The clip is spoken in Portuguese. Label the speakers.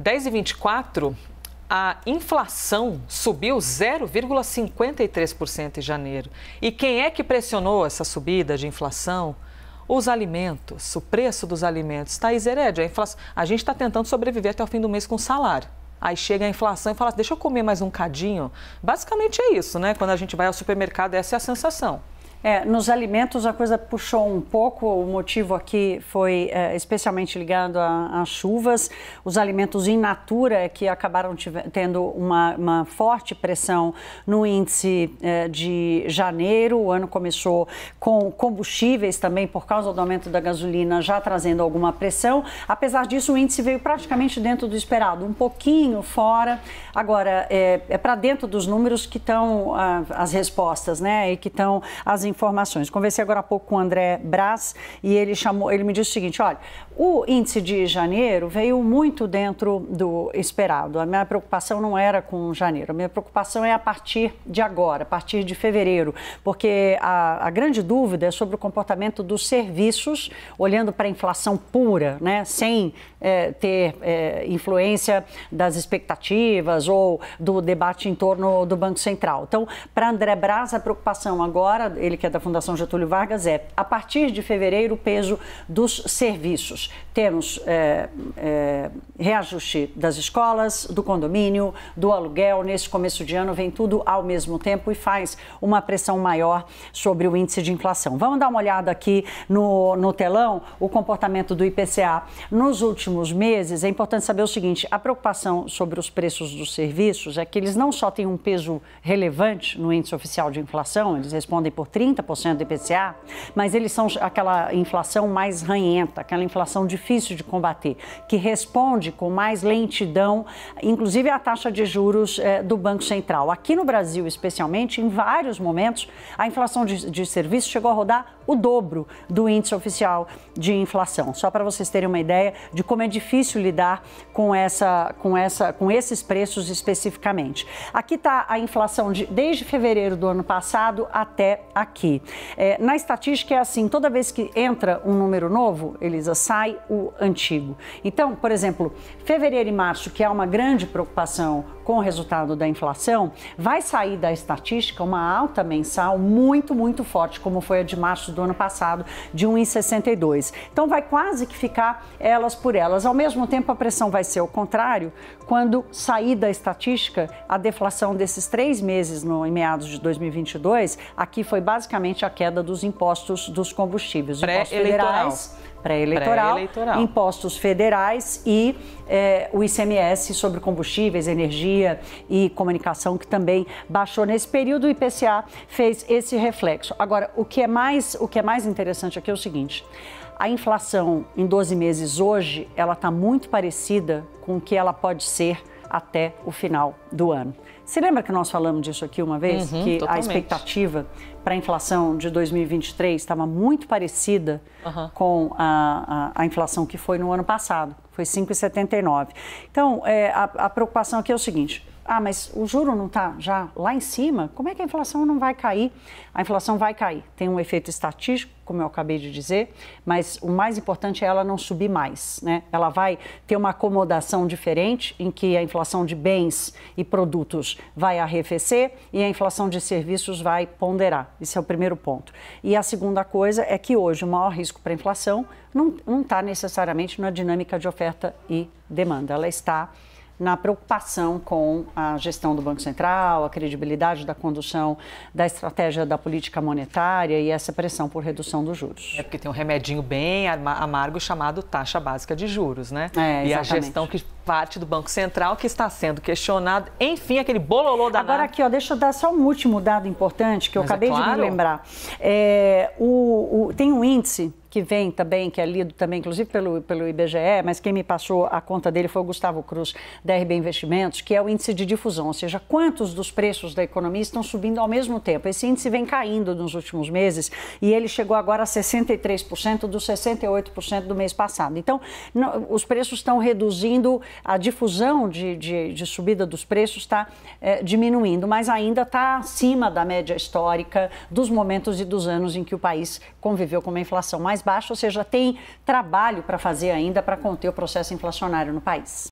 Speaker 1: 10 e 24, a inflação subiu 0,53% em janeiro. E quem é que pressionou essa subida de inflação? Os alimentos, o preço dos alimentos. Thaís Herédia, a, inflação, a gente está tentando sobreviver até o fim do mês com salário. Aí chega a inflação e fala, assim, deixa eu comer mais um cadinho. Basicamente é isso, né? Quando a gente vai ao supermercado, essa é a sensação.
Speaker 2: É, nos alimentos a coisa puxou um pouco, o motivo aqui foi é, especialmente ligado às chuvas. Os alimentos in natura é que acabaram tendo uma, uma, forte pressão no índice é, de janeiro. O ano começou com combustíveis também, por causa do aumento da gasolina, já trazendo alguma pressão. Apesar disso, o índice veio praticamente dentro do esperado, um pouquinho fora. Agora, é, é para dentro dos números que estão ah, as respostas, né? E que estão as informações. Conversei agora há pouco com o André Braz e ele chamou, ele me disse o seguinte: olha, o índice de janeiro veio muito dentro do esperado. A minha preocupação não era com janeiro, a minha preocupação é a partir de agora, a partir de fevereiro, porque a, a grande dúvida é sobre o comportamento dos serviços, olhando para a inflação pura, né, sem é, ter é, influência das expectativas ou do debate em torno do Banco Central. Então, para André Braz, a preocupação agora, ele que é da Fundação Getúlio Vargas, é a partir de fevereiro o peso dos serviços. Temos é, é, reajuste das escolas, do condomínio, do aluguel. Nesse começo de ano vem tudo ao mesmo tempo e faz uma pressão maior sobre o índice de inflação. Vamos dar uma olhada aqui no, no telão o comportamento do IPCA nos últimos meses. É importante saber o seguinte: a preocupação sobre os preços dos serviços é que eles não só têm um peso relevante no índice oficial de inflação, eles respondem por 30 30% do IPCA, mas eles são aquela inflação mais ranhenta, aquela inflação difícil de combater, que responde com mais lentidão, inclusive à taxa de juros eh, do Banco Central. Aqui no Brasil, especialmente, em vários momentos, a inflação de, de serviço chegou a rodar o dobro do índice oficial de inflação. Só para vocês terem uma ideia de como é difícil lidar com essa, com essa, com esses preços especificamente. Aqui está a inflação de, desde fevereiro do ano passado até aqui aqui. É, na estatística é assim, toda vez que entra um número novo, Elisa, sai o antigo. Então, por exemplo, fevereiro e março, que é uma grande preocupação com o resultado da inflação, vai sair da estatística uma alta mensal muito, muito forte, como foi a de março do ano passado, de 1,62. Então vai quase que ficar elas por elas. Ao mesmo tempo, a pressão vai ser o contrário quando sair da estatística a deflação desses três meses no, em meados de 2022, aqui foi basicamente basicamente a queda dos impostos dos combustíveis. Pré-eleitoral. Pré-eleitoral, pré impostos federais e é, o ICMS sobre combustíveis, energia e comunicação, que também baixou nesse período, o IPCA fez esse reflexo. Agora, o que é mais, o que é mais interessante aqui é o seguinte. A inflação em 12 meses hoje, ela está muito parecida com o que ela pode ser até o final do ano. Se lembra que nós falamos disso aqui uma vez? Uhum, que totalmente. a expectativa para a inflação de 2023 estava muito parecida uhum. com a, a, a, inflação que foi no ano passado, foi 5,79. Então, é, a, a preocupação aqui é o seguinte: ah, mas o juro não está já lá em cima? Como é que a inflação não vai cair? A inflação vai cair. Tem um efeito estatístico, como eu acabei de dizer, mas o mais importante é ela não subir mais. Né? Ela vai ter uma acomodação diferente, em que a inflação de bens e produtos vai arrefecer e a inflação de serviços vai ponderar. Esse é o primeiro ponto. E a segunda coisa é que hoje o maior risco para a inflação não está necessariamente na dinâmica de oferta e demanda, ela está na preocupação com a gestão do Banco Central, a credibilidade da condução da estratégia da política monetária e essa pressão por redução dos juros. É porque tem um remedinho bem amargo chamado taxa básica de juros, né? É, e a gestão que
Speaker 1: parte do Banco Central que está sendo questionada. Enfim, aquele bololô da Agora
Speaker 2: aqui, ó, deixa eu dar só um último dado importante que eu Mas é acabei é claro. de me lembrar. É, o, o, tem um índice que vem também, que é lido também, inclusive pelo, pelo IBGE, mas quem me passou a conta dele foi o Gustavo Cruz, da RB Investimentos, que é o índice de difusão, ou seja, quantos dos preços da economia estão subindo ao mesmo tempo. Esse índice vem caindo nos últimos meses e ele chegou agora a 63% dos 68% do mês passado. Então, não, os preços estão reduzindo, a difusão de, de, de subida dos preços está é, diminuindo, mas ainda está acima da média histórica dos momentos e dos anos em que o país conviveu com uma inflação mais baixa, ou seja, tem trabalho para fazer ainda para conter o processo inflacionário no país.